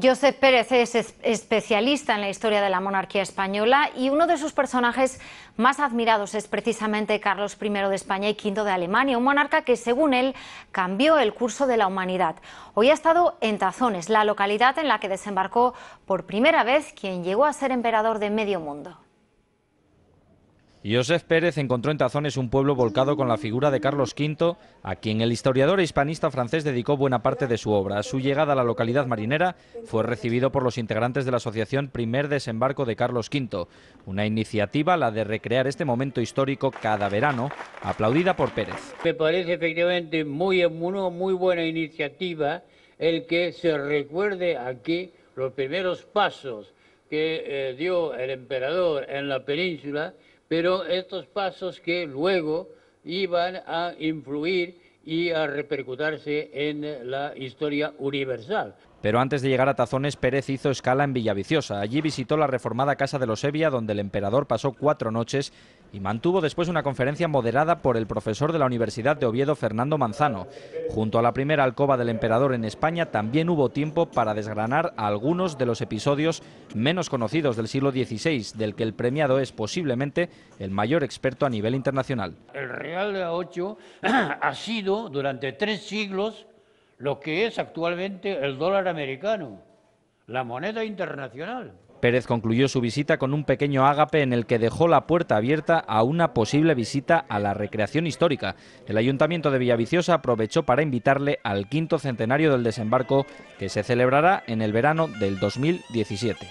Josep Pérez es especialista en la historia de la monarquía española y uno de sus personajes más admirados es precisamente Carlos I de España y V de Alemania, un monarca que, según él, cambió el curso de la humanidad. Hoy ha estado en Tazones, la localidad en la que desembarcó por primera vez quien llegó a ser emperador de medio mundo. Joseph Pérez encontró en Tazones un pueblo volcado con la figura de Carlos V, a quien el historiador hispanista francés dedicó buena parte de su obra. A su llegada a la localidad marinera fue recibido por los integrantes de la asociación Primer Desembarco de Carlos V, una iniciativa, la de recrear este momento histórico cada verano, aplaudida por Pérez. Me parece efectivamente muy, muy buena iniciativa el que se recuerde aquí los primeros pasos que eh, dio el emperador en la península pero estos pasos que luego iban a influir y a repercutirse en la historia universal. Pero antes de llegar a Tazones, Pérez hizo escala en Villaviciosa. Allí visitó la reformada casa de los Evia, donde el emperador pasó cuatro noches y mantuvo después una conferencia moderada por el profesor de la Universidad de Oviedo, Fernando Manzano. Junto a la primera alcoba del emperador en España, también hubo tiempo para desgranar algunos de los episodios menos conocidos del siglo XVI, del que el premiado es posiblemente el mayor experto a nivel internacional. El Real de A8 ha sido durante tres siglos lo que es actualmente el dólar americano, la moneda internacional. Pérez concluyó su visita con un pequeño ágape en el que dejó la puerta abierta a una posible visita a la recreación histórica. El Ayuntamiento de Villaviciosa aprovechó para invitarle al quinto centenario del desembarco que se celebrará en el verano del 2017.